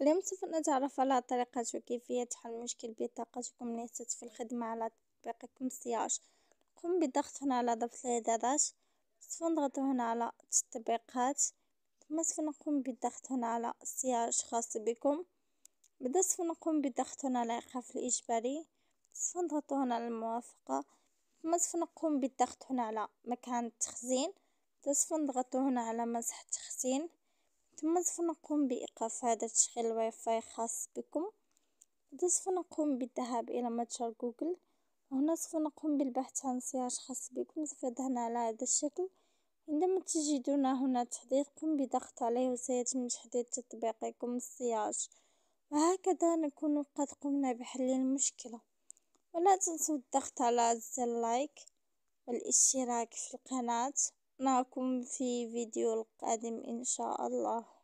اليوم سوف نتعرف على طريقة وكيفية حل مشكل بطاقتكم ليست في الخدمة على تطبيقكم سياج نقوم بالضغط هنا على ضبط الإعدادات سوف نضغط هنا على التطبيقات ثم سوف نقوم بالضغط هنا على سياج خاص بكم بدأ سوف نقوم بالضغط هنا على إيقاف الإجباري سوف نضغط هنا على الموافقة ثم سوف نقوم بالضغط هنا على مكان التخزين سوف نضغط هنا على مسح التخزين ثم سوف نقوم بايقاف هذا تشغيل الواي فاي خاص بكم سوف نقوم بالذهاب الى متجر جوجل وهنا سوف نقوم بالبحث عن سياج خاص بكم سوف تظهرنا على هذا الشكل عندما تجدون هنا تحديث قم بضغط عليه وسيتم تحديث تطبيقكم السياج وهكذا نكون قد قمنا بحل المشكلة ولا تنسوا الضغط على زر اللايك والاشتراك في القناة معكم في فيديو القادم إن شاء الله